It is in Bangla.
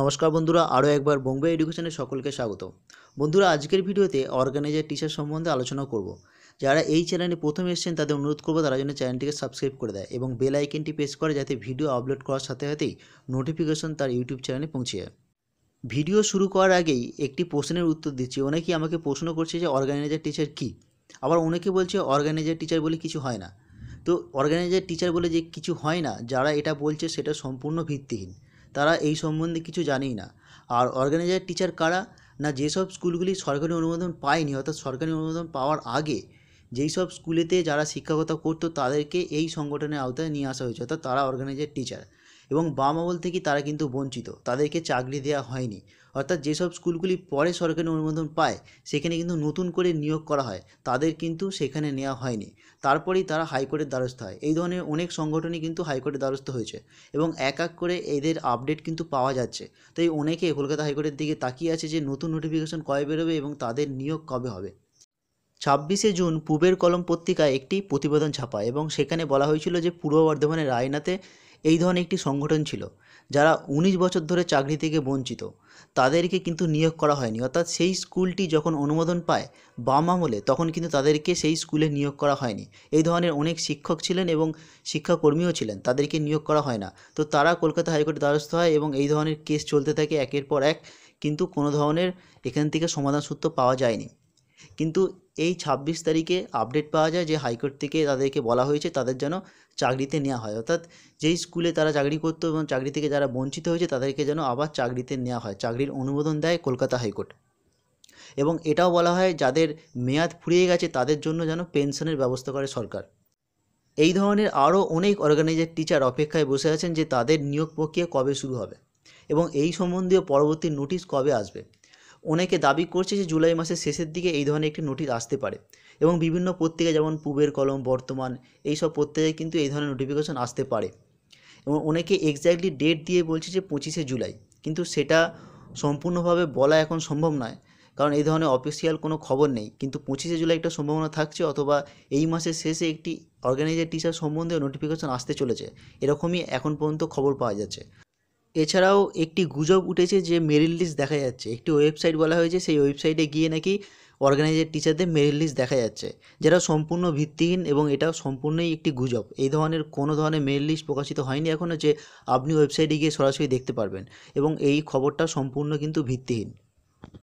নমস্কার বন্ধুরা আরও একবার বোম্বে এডুকেশনে সকলকে স্বাগত বন্ধুরা আজকের ভিডিওতে অর্গানাইজার টিচার সম্বন্ধে আলোচনা করব যারা এই চ্যানেলে প্রথম এসেছেন তাদের অনুরোধ করবো তারা যেন চ্যানেলটিকে সাবস্ক্রাইব করে দেয় এবং বেল আইকনটি প্রেস করে যাতে ভিডিও আপলোড করার সাথে সাথেই নোটিফিকেশন তার ইউটিউব চ্যানেলে পৌঁছে যায় ভিডিও শুরু করার আগেই একটি প্রশ্নের উত্তর দিচ্ছি অনেকেই আমাকে প্রশ্ন করছে যে অর্গানাইজার টিচার কি আবার অনেকে বলছে অর্গানাইজার টিচার বলে কিছু হয় না তো অর্গানাইজার টিচার বলে যে কিছু হয় না যারা এটা বলছে সেটা সম্পূর্ণ ভিত্তিহীন তারা এই সম্বন্ধে কিছু জানেই না আর অর্গানাইজার টিচার কারা না যেসব স্কুলগুলি সরকারি অনুমোদন পায়নি অর্থাৎ সরকারি অনুমোদন পাওয়ার আগে যেই সব স্কুলেতে যারা শিক্ষকতা করতো তাদেরকে এই সংগঠনের আওতায় নিয়ে আসা হয়েছে অর্থাৎ তারা অর্গানাইজার টিচার এবং বাম আমল থেকেই তারা কিন্তু বঞ্চিত তাদেরকে চাকরি দেওয়া হয়নি অর্থাৎ যেসব স্কুলগুলি পরে সরকারি অনুমোদন পায় সেখানে কিন্তু নতুন করে নিয়োগ করা হয় তাদের কিন্তু সেখানে নেওয়া হয়নি তারপরেই তারা হাইকোর্টের দ্বারস্থ হয় এই ধরনের অনেক সংগঠনই কিন্তু হাইকোর্টের দ্বারস্থ হয়েছে এবং এক এক করে এদের আপডেট কিন্তু পাওয়া যাচ্ছে তাই অনেকে কলকাতা হাইকোর্টের দিকে তাকিয়ে আছে যে নতুন নোটিফিকেশন কবে বেরোবে এবং তাদের নিয়োগ কবে হবে ছাব্বিশে জুন পূবের কলম পত্রিকায় একটি প্রতিবেদন ছাপায় এবং সেখানে বলা হয়েছিল যে পূর্ব বর্ধমানের রায়নাতে এই ধরনের একটি সংগঠন ছিল যারা উনিশ বছর ধরে চাকরি থেকে বঞ্চিত তাদেরকে কিন্তু নিয়োগ করা হয়নি অর্থাৎ সেই স্কুলটি যখন অনুমোদন পায় বাম আমলে তখন কিন্তু তাদেরকে সেই স্কুলে নিয়োগ করা হয়নি এই ধরনের অনেক শিক্ষক ছিলেন এবং শিক্ষাকর্মীও ছিলেন তাদেরকে নিয়োগ করা হয় না তো তারা কলকাতা হাইকোর্টে দ্বারস্থ হয় এবং এই ধরনের কেস চলতে থাকে একের পর এক কিন্তু কোনো ধরনের এখান থেকে সমাধান সূত্র পাওয়া যায়নি কিন্তু এই ছাব্বিশ তারিখে আপডেট পাওয়া যায় যে হাইকোর্ট থেকে তাদেরকে বলা হয়েছে তাদের যেন চাকরিতে নেওয়া হয় অর্থাৎ যেই স্কুলে তারা চাকরি করতো এবং চাকরি থেকে যারা বঞ্চিত হয়েছে তাদেরকে যেন আবার চাকরিতে নেওয়া হয় চাকরির অনুমোদন দেয় কলকাতা হাইকোর্ট এবং এটাও বলা হয় যাদের মেয়াদ ফুরিয়ে গেছে তাদের জন্য যেন পেনশনের ব্যবস্থা করে সরকার এই ধরনের আরও অনেক অর্গানাইজার টিচার অপেক্ষায় বসে আছেন যে তাদের নিয়োগ প্রক্রিয়া কবে শুরু হবে এবং এই সম্বন্ধীয় পরবর্তী নোটিশ কবে আসবে অনেকে দাবি করছে যে জুলাই মাসের শেষের দিকে এই ধরনের একটি নোটিশ আসতে পারে এবং বিভিন্ন পত্রিকা যেমন পূবের কলম বর্তমান এই সব পত্রিকায় কিন্তু এই ধরনের নোটিফিকেশন আসতে পারে এবং অনেকে এক্স্যাক্টলি ডেট দিয়ে বলছে যে পঁচিশে জুলাই কিন্তু সেটা সম্পূর্ণভাবে বলা এখন সম্ভব নয় কারণ এই ধরনের অফিসিয়াল কোনো খবর নেই কিন্তু পঁচিশে জুলাই একটা সম্ভাবনা থাকছে অথবা এই মাসের শেষে একটি অর্গানাইজার টিচার সম্বন্ধে নোটিফিকেশন আসতে চলেছে এরকমই এখন পর্যন্ত খবর পাওয়া যাচ্ছে এছাড়াও একটি গুজব উঠেছে যে মেরিট লিস্ট দেখা যাচ্ছে একটি ওয়েবসাইট বলা হয়েছে সেই ওয়েবসাইটে গিয়ে নাকি অর্গানাইজার টিচারদের মেরিট লিস্ট দেখা যাচ্ছে যেটা সম্পূর্ণ ভিত্তিহীন এবং এটা সম্পূর্ণই একটি গুজব এই ধরনের কোনো ধরনের মেরিট লিস্ট প্রকাশিত হয়নি এখনও যে আপনি ওয়েবসাইটে গিয়ে সরাসরি দেখতে পারবেন এবং এই খবরটা সম্পূর্ণ কিন্তু ভিত্তিহীন